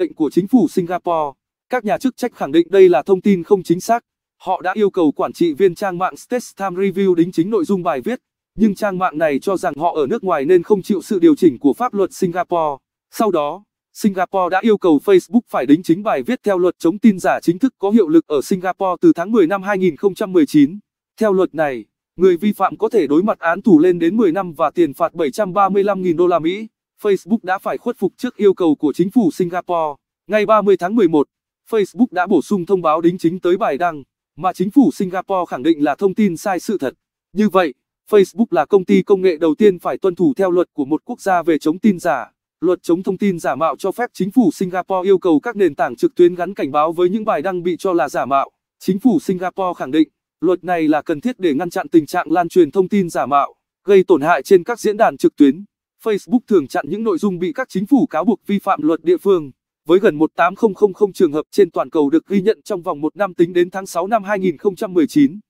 lệnh của chính phủ Singapore. Các nhà chức trách khẳng định đây là thông tin không chính xác. Họ đã yêu cầu quản trị viên trang mạng States Time Review đính chính nội dung bài viết, nhưng trang mạng này cho rằng họ ở nước ngoài nên không chịu sự điều chỉnh của pháp luật Singapore. Sau đó, Singapore đã yêu cầu Facebook phải đính chính bài viết theo luật chống tin giả chính thức có hiệu lực ở Singapore từ tháng 10 năm 2019. Theo luật này, người vi phạm có thể đối mặt án tù lên đến 10 năm và tiền phạt 735.000 đô la Mỹ. Facebook đã phải khuất phục trước yêu cầu của chính phủ Singapore. Ngày 30 tháng 11, Facebook đã bổ sung thông báo đính chính tới bài đăng mà chính phủ Singapore khẳng định là thông tin sai sự thật. Như vậy, Facebook là công ty công nghệ đầu tiên phải tuân thủ theo luật của một quốc gia về chống tin giả. Luật chống thông tin giả mạo cho phép chính phủ Singapore yêu cầu các nền tảng trực tuyến gắn cảnh báo với những bài đăng bị cho là giả mạo. Chính phủ Singapore khẳng định, luật này là cần thiết để ngăn chặn tình trạng lan truyền thông tin giả mạo, gây tổn hại trên các diễn đàn trực tuyến. Facebook thường chặn những nội dung bị các chính phủ cáo buộc vi phạm luật địa phương. Với gần 18000 trường hợp trên toàn cầu được ghi nhận trong vòng một năm tính đến tháng 6 năm 2019.